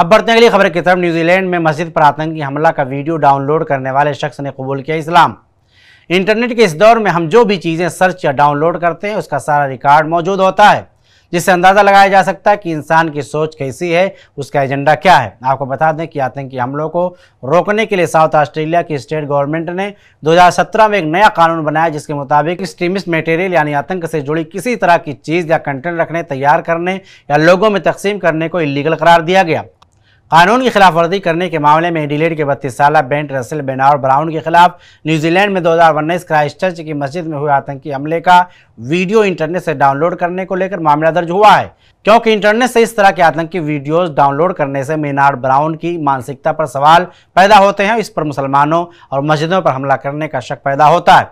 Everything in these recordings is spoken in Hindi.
अब बढ़ते अगली खबर की तरफ न्यूजीलैंड में मस्जिद पर आतंकी हमला का वीडियो डाउनलोड करने वाले शख्स ने कबूल किया इस्लाम इंटरनेट के इस दौर में हम जो भी चीज़ें सर्च या डाउनलोड करते हैं उसका सारा रिकॉर्ड मौजूद होता है जिससे अंदाज़ा लगाया जा सकता है कि इंसान की सोच कैसी है उसका एजेंडा क्या है आपको बता दें कि आतंकी हमलों को रोकने के लिए साउथ ऑस्ट्रेलिया की स्टेट गवर्नमेंट ने 2017 में एक नया कानून बनाया जिसके मुताबिक स्ट्रीमिस्ट मटेरियल यानी आतंक से जुड़ी किसी तरह की चीज़ या कंटेंट रखने तैयार करने या लोगों में तकसीम करने को इलीगल करार दिया गया कानून की खिलाफ वर्जी करने के मामले में डिलेड के बत्तीस साल बेंट रसल बेनार ब्राउन के खिलाफ न्यूजीलैंड में दो हज़ार उन्नीस क्राइस्ट चर्च की मस्जिद में हुए आतंकी हमले का वीडियो इंटरनेट से डाउनलोड करने को लेकर मामला दर्ज हुआ है क्योंकि इंटरनेट से इस तरह के आतंकी वीडियोस डाउनलोड करने से मीनार ब्राउन की मानसिकता पर सवाल पैदा होते हैं इस पर मुसलमानों और मस्जिदों पर हमला करने का शक पैदा होता है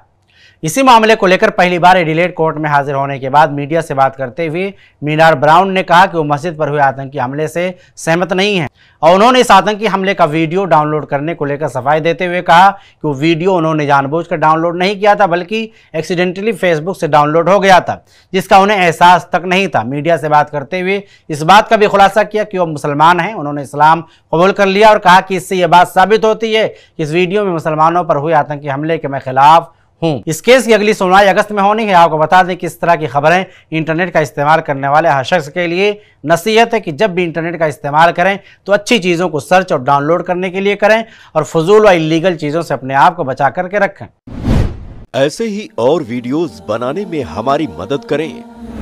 इसी मामले को लेकर पहली बार एडिलेट कोर्ट में हाजिर होने के बाद मीडिया से बात करते हुए मीनार ब्राउन ने कहा कि वो मस्जिद पर हुए आतंकी हमले से सहमत नहीं है और उन्होंने इस आतंकी हमले का वीडियो डाउनलोड करने को लेकर सफाई देते हुए कहा कि वो वीडियो उन्होंने जानबूझकर डाउनलोड नहीं किया था बल्कि एक्सीडेंटली फेसबुक से डाउनलोड हो गया था जिसका उन्हें एहसास तक नहीं था मीडिया से बात करते हुए इस बात का भी खुलासा किया कि वो मुसलमान हैं उन्होंने इस्लाम कबूल कर लिया और कहा कि इससे ये बात साबित होती है कि इस वीडियो में मुसलमानों पर हुए आतंकी हमले के मैं खिलाफ हूँ इस केस की अगली सुनवाई अगस्त में होनी है आपको बता दें कि इस तरह की खबरें इंटरनेट का इस्तेमाल करने वाले हर शख्स के लिए नसीहत है कि जब भी इंटरनेट का इस्तेमाल करें तो अच्छी चीज़ों को सर्च और डाउनलोड करने के लिए करें और फजूल व इलीगल चीज़ों से अपने आप को बचा करके रखें ऐसे ही और वीडियोस बनाने में हमारी मदद करें